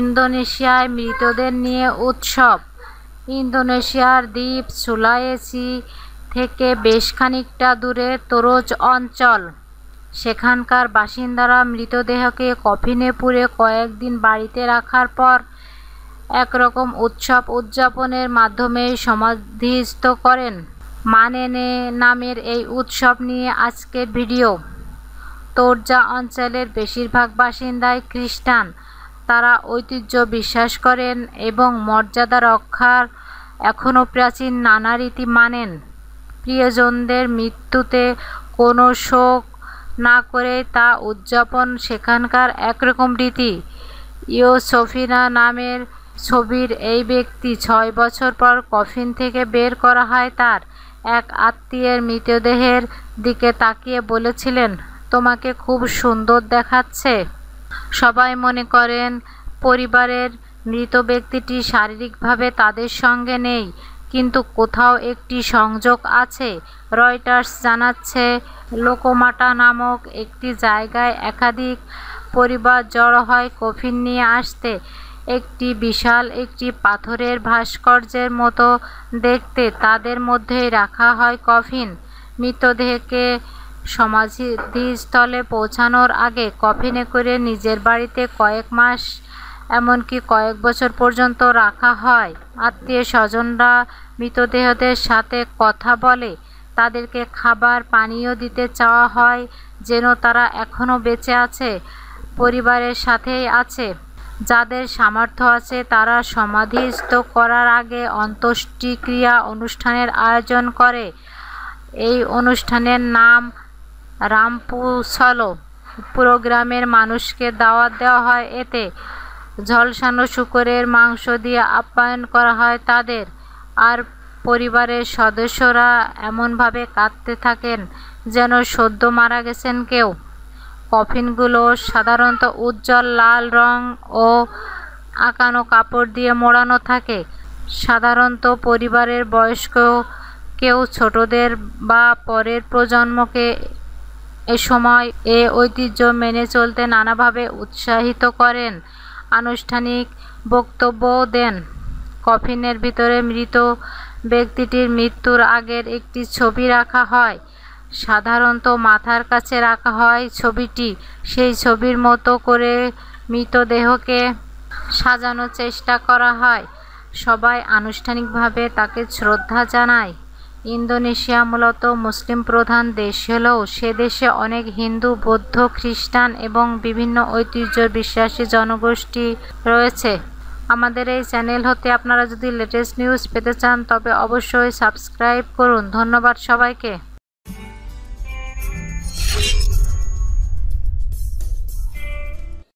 ইন্দোনেশিয়ায় মৃতদের নিয়ে উৎসব ইন্দোনেশিয়ার দ্বীপ সুলায়েসি থেকে বেশ খানিকটা দূরে তরোজ অঞ্চল সেখানকার বাসিন্দারা মৃতদেহকে কফিনে পুরে কয়েকদিন বাড়িতে রাখার পর একরকম উৎসব উদযাপনের মাধ্যমে সমাধিস্থ করেন মানেনে নামের এই উৎসব নিয়ে আজকের ভিডিও তোরজা অঞ্চলের বেশিরভাগ বাসিন্দাই খ্রিস্টান তারা ঐতিহ্য বিশ্বাস করেন এবং মর্যাদা রক্ষার এখনও প্রাচীন নানা রীতি মানেন প্রিয়জনদের মৃত্যুতে কোনো শোক না করে তা উদযাপন সেখানকার একরকম রীতি সফিনা নামের ছবির এই ব্যক্তি ছয় বছর পর কফিন থেকে বের করা হয় তার এক আত্মীয়ের মৃতদেহের দিকে তাকিয়ে বলেছিলেন তোমাকে খুব সুন্দর দেখাচ্ছে সবাই মনে করেন পরিবারের মৃত ব্যক্তিটি শারীরিকভাবে তাদের সঙ্গে নেই কিন্তু কোথাও একটি সংযোগ আছে রয়টার্স জানাচ্ছে লোকোমাটা নামক একটি জায়গায় একাধিক পরিবার জড়ো হয় কফিন নিয়ে আসতে একটি বিশাল একটি পাথরের ভাস্কর্যের মতো দেখতে তাদের মধ্যে রাখা হয় কফিন মৃতদেহকে সমাধিস্থলে পৌঁছানোর আগে কফিনে করে নিজের বাড়িতে কয়েক মাস এমনকি কয়েক বছর পর্যন্ত রাখা হয় আত্মীয় স্বজনরা মৃতদেহদের সাথে কথা বলে তাদেরকে খাবার পানীয় দিতে চাওয়া হয় যেন তারা এখনও বেঁচে আছে পরিবারের সাথেই আছে যাদের সামর্থ্য আছে তারা সমাধিস্থ করার আগে অন্ত্যেষ্টিক্রিয়া অনুষ্ঠানের আয়োজন করে এই অনুষ্ঠানের নাম রামপুসলো প্রোগ্রামের মানুষকে দাওয়াত দেওয়া হয় এতে ঝলসানো শুকরের মাংস দিয়ে আপ্যায়ন করা হয় তাদের আর পরিবারের সদস্যরা এমনভাবে কাঁদতে থাকেন যেন সদ্য মারা গেছেন কেউ কফিনগুলো সাধারণত উজ্জ্বল লাল রং ও আঁকানো কাপড় দিয়ে মোড়ানো থাকে সাধারণত পরিবারের বয়স্ক কেউ ছোটদের বা পরের প্রজন্মকে এ সময় এ ঐতিহ্য মেনে চলতে নানাভাবে উৎসাহিত করেন আনুষ্ঠানিক বক্তব্যও দেন কফিনের ভিতরে মৃত ব্যক্তিটির মৃত্যুর আগের একটি ছবি রাখা হয় সাধারণত মাথার কাছে রাখা হয় ছবিটি সেই ছবির মতো করে মৃতদেহকে সাজানোর চেষ্টা করা হয় সবাই আনুষ্ঠানিকভাবে তাকে শ্রদ্ধা জানায় ইন্দোনেশিয়া মূলত মুসলিম প্রধান দেশ হলেও সে দেশে অনেক হিন্দু বৌদ্ধ খ্রিস্টান এবং বিভিন্ন ঐতিহ্য বিশ্বাসী জনগোষ্ঠী রয়েছে আমাদের এই চ্যানেল হতে আপনারা যদি লেটেস্ট নিউজ পেতে চান তবে অবশ্যই সাবস্ক্রাইব করুন ধন্যবাদ সবাইকে